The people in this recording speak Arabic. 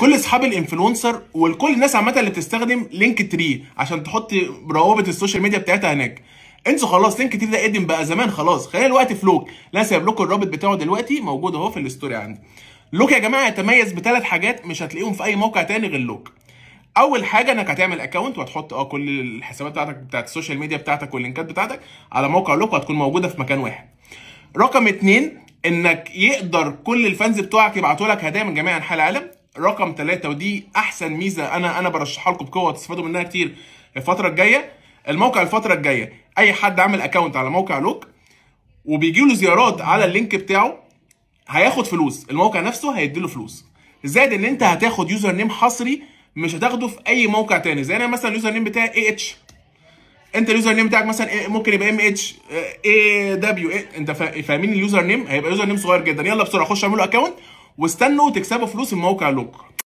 كل اصحاب الانفلونسر وكل الناس عامه اللي بتستخدم لينك تري عشان تحط روابط السوشيال ميديا بتاعتها هناك انسوا خلاص لينك تري ده قدم بقى زمان خلاص خلينا الوقت في لوك لا سايب لكم الرابط بتاعه دلوقتي موجود اهو في الستوري عندي لوك يا جماعه يتميز بثلاث حاجات مش هتلاقيهم في اي موقع تاني غير لوك اول حاجه انك هتعمل اكونت وهتحط اه كل الحسابات بتاعتك بتاعت السوشيال ميديا بتاعتك واللينكات بتاعتك على موقع لوك وهتكون موجوده في مكان واحد رقم اتنين انك يقدر كل الفانز بتوعك يبعتوا لك هدايا من جميع انحاء العالم رقم ثلاثة ودي احسن ميزه انا انا برشحها لكم بقوه تستفادوا منها كتير الفتره الجايه الموقع الفتره الجايه اي حد عامل اكونت على موقع لوك وبيجي له زيارات على اللينك بتاعه هياخد فلوس الموقع نفسه هيديله فلوس زائد ان انت هتاخد يوزر نيم حصري مش هتاخده في اي موقع تاني زي انا مثلا اليوزر نيم بتاعي اي اتش انت اليوزر نيم بتاعك مثلا ممكن يبقى ام اتش اي دبليو انت فاهمين اليوزر نيم هيبقى يوزر نيم صغير جدا يلا بسرعه خش له اكونت واستنوا تكسبوا فلوس من موقع